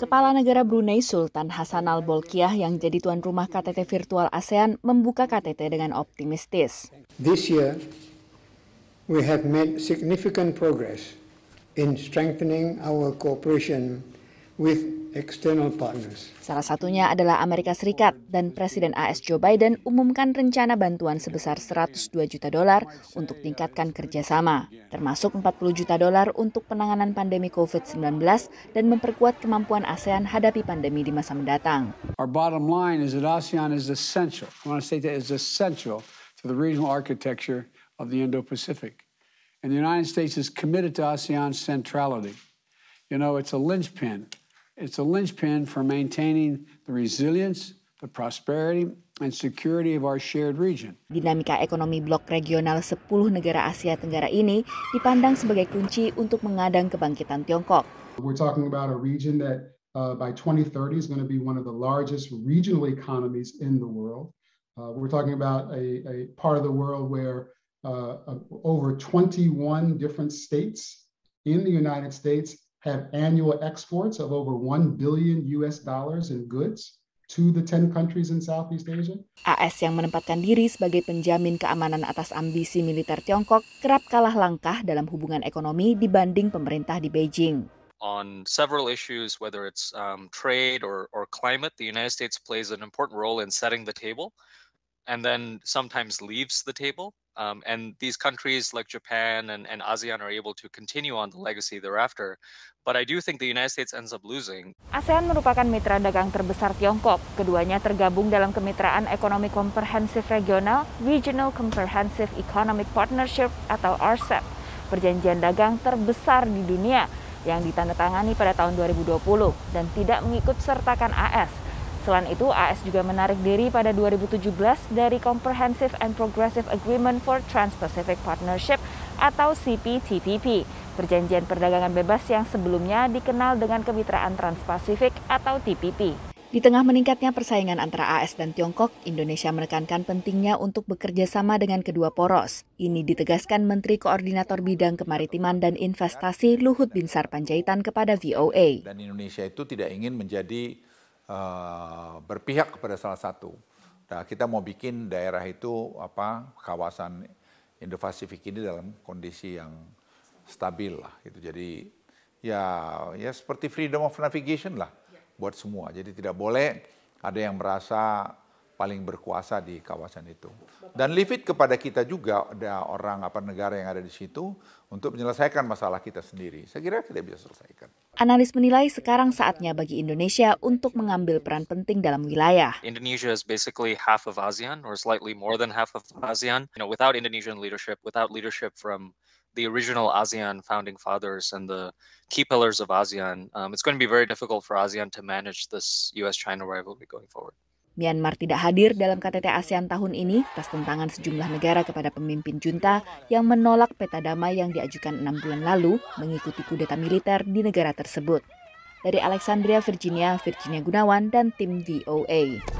Kepala negara Brunei Sultan Hasan Al Bolkiah yang jadi tuan rumah KTT virtual ASEAN membuka KTT dengan optimistis. This year, we have made significant progress in strengthening our cooperation with external partners. Salah satunya adalah Amerika Serikat dan Presiden AS Joe Biden umumkan rencana bantuan sebesar 102 juta dolar untuk tingkatkan kerjasama, termasuk 40 juta dolar untuk penanganan pandemi COVID-19 dan memperkuat kemampuan ASEAN hadapi pandemi di masa mendatang. Our bottom line is that ASEAN is essential. I want to say that is essential to the regional architecture of the Indo-Pacific. And the United States is committed to ASEAN centrality. You know, it's a linchpin It's a linchpin for maintaining the resilience, the prosperity, and security of our shared region. Dinamika ekonomi blok regional 10 negara Asia Tenggara ini dipandang sebagai kunci untuk mengadang kebangkitan Tiongkok. We're talking about a region that uh, by 2030 is going to be one of the largest regional economies in the world. Uh, we're talking about a, a part of the world where uh, over 21 different states in the United States have annual exports of over 1 billion US dollars in goods to the 10 countries in Southeast Asia. AS yang menempatkan diri sebagai penjamin keamanan atas ambisi militer Tiongkok kerap kalah langkah dalam hubungan ekonomi dibanding pemerintah di Beijing. on several issues, whether it's um, trade or, or climate, the United States plays an important role in setting the table and then sometimes leaves the table. Um, and these countries like Japan and, and ASEAN are able to continue on the legacy thereafter. But I do think the United States ends up losing. ASEAN merupakan mitra dagang terbesar Tiongkok. Keduanya tergabung dalam kemitraan ekonomi komprehensif regional, Regional Comprehensive Economic Partnership atau RCEP, perjanjian dagang terbesar di dunia yang ditandatangani pada tahun 2020 dan tidak mengikut sertakan AS Selain itu, AS juga menarik diri pada 2017 dari Comprehensive and Progressive Agreement for Trans-Pacific Partnership atau CPTPP, perjanjian perdagangan bebas yang sebelumnya dikenal dengan Kemitraan trans pacific atau TPP. Di tengah meningkatnya persaingan antara AS dan Tiongkok, Indonesia menekankan pentingnya untuk bekerja sama dengan kedua poros. Ini ditegaskan Menteri Koordinator Bidang Kemaritiman dan Investasi Luhut Binsar Panjaitan kepada VOA. Dan Indonesia itu tidak ingin menjadi uh, berpihak kepada salah satu. Nah, kita mau bikin daerah itu apa kawasan Indo-Pasifik ini dalam kondisi yang stabil lah Itu Jadi ya ya seperti freedom of navigation lah ya. buat semua. Jadi tidak boleh ada yang merasa paling berkuasa di kawasan itu. Dan leave kepada kita juga ada orang apa negara yang ada di situ untuk menyelesaikan masalah kita sendiri. Saya kira kita bisa selesaikan. Analis menilai sekarang saatnya bagi Indonesia untuk mengambil peran penting dalam wilayah. Indonesia is basically half of ASEAN or slightly more than half of ASEAN. You know, without Indonesian leadership, without leadership from the original ASEAN founding fathers and the key pillars of ASEAN, um, it's going to be very difficult for ASEAN to manage this U.S.-China rivalry going forward. Myanmar tidak hadir dalam KTT ASEAN tahun ini atas tentangan sejumlah negara kepada pemimpin junta yang menolak peta damai yang diajukan enam bulan lalu mengikuti kudeta militer di negara tersebut. Dari Alexandria, Virginia, Virginia Gunawan, dan tim VOA.